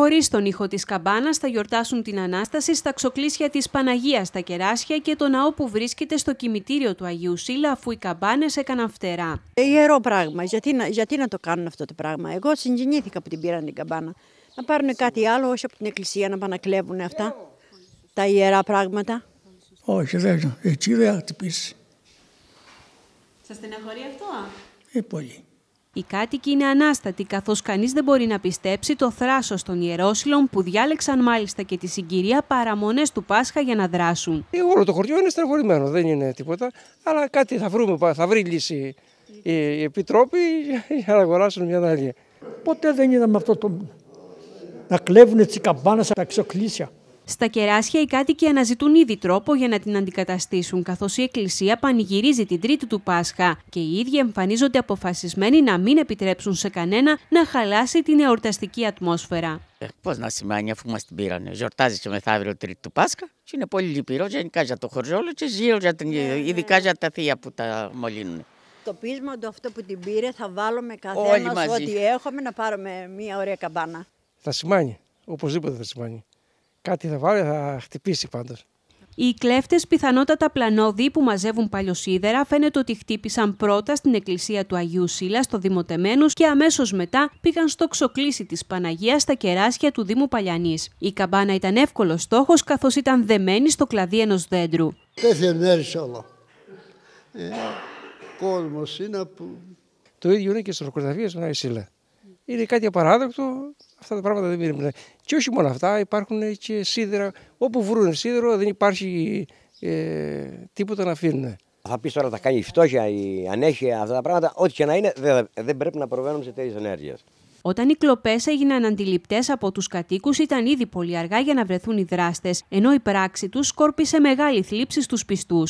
χωρίς τον ήχο της καμπάνας θα γιορτάσουν την Ανάσταση στα ξοκλήσια της Παναγίας στα Κεράσια και το ναό που βρίσκεται στο κημητήριο του Αγίου Σίλα αφού οι καμπάνες έκαναν φτερά. Ε, ιερό πράγμα. Γιατί να, γιατί το κάνουν αυτό το πράγμα. Εγώ συγκινήθηκα που την πήραν την καμπάνα. Να πάρουν κάτι άλλο όχι από την εκκλησία να πάνε να κλέβουν αυτά. Τα ιερά πράγματα. Όχι δεν. Έτσι δεν θα χτυπήσει. Σας στεναχωρεί αυτό. Ε, πολύ. Οι κάτοικοι είναι ανάστατοι, καθώς κανείς δεν μπορεί να πιστέψει το θράσος των ιερόσυλων που διάλεξαν μάλιστα και τη συγκυρία παραμονές του Πάσχα για να δράσουν. Ε, όλο το χωριό είναι στεναχωρημένο, δεν είναι τίποτα. Αλλά κάτι θα βρούμε, θα βρει λύση οι επιτρόποι για να αγοράσουν μια άλλη. Ποτέ δεν είδαμε αυτό το. να κλέβουν τι καμπάνες από τα στα κεράσια οι κάτοικοι αναζητούν ήδη τρόπο για να την αντικαταστήσουν, καθώς η Εκκλησία πανηγυρίζει την Τρίτη του Πάσχα και οι ίδιοι εμφανίζονται αποφασισμένοι να μην επιτρέψουν σε κανένα να χαλάσει την εορταστική ατμόσφαιρα. Ε, Πώς να σημαίνει, αφού μας την πήρανε. Γιορτάζεις και μεθαύριο Τρίτη του Πάσχα και είναι πολύ λυπηρός, γενικά για το χωριόλο και γύρω για την, ναι, ναι. ειδικά για τα θεία που τα μολύνουν το πείσμα του αυτό που την πήρε θα βάλουμε καθένα ό,τι έχουμε να πάρουμε μια ωραία καμπάνα. Θα σημάνει, οπωσδήποτε θα σημάνει. Κάτι θα βάλει, θα χτυπήσει πάντως. Οι κλέφτες, πιθανότατα πλανόδοι που μαζεύουν παλιοσίδερα, φαίνεται ότι χτύπησαν πρώτα στην εκκλησία του Αγίου Σίλα στο Δήμο και αμέσως μετά πήγαν στο ξοκλήσι της Παναγίας στα κεράσια του Δήμου Παλιανής. Η καμπάνα ήταν εύκολος στόχος καθώς ήταν δεμένη στο κλαδί ενός δέντρου. μέρη σε όλο. Ε, κόσμος είναι Το ίδιο είναι και στο ροκορδαβίες του Σίλα. Είναι κάτι απαράδεκτο. Αυτά τα πράγματα δεν πήραμε. Και όχι μόνο αυτά, υπάρχουν και σίδερα. Όπου βρουν σίδερο δεν υπάρχει ε, τίποτα να αφήνουν. Θα πεις τώρα τα κάνει η φτώχεια, η ανέχεια, αυτά τα πράγματα. Ό,τι και να είναι, δεν, δεν πρέπει να προβαίνουμε σε τέτοιες ενέργειες. Όταν οι κλοπές έγιναν αντιληπτές από τους κατοίκους, ήταν ήδη πολύ αργά για να βρεθούν οι δράστες, ενώ η πράξη τους σκόρπισε μεγάλη θλίψη στους πιστούς.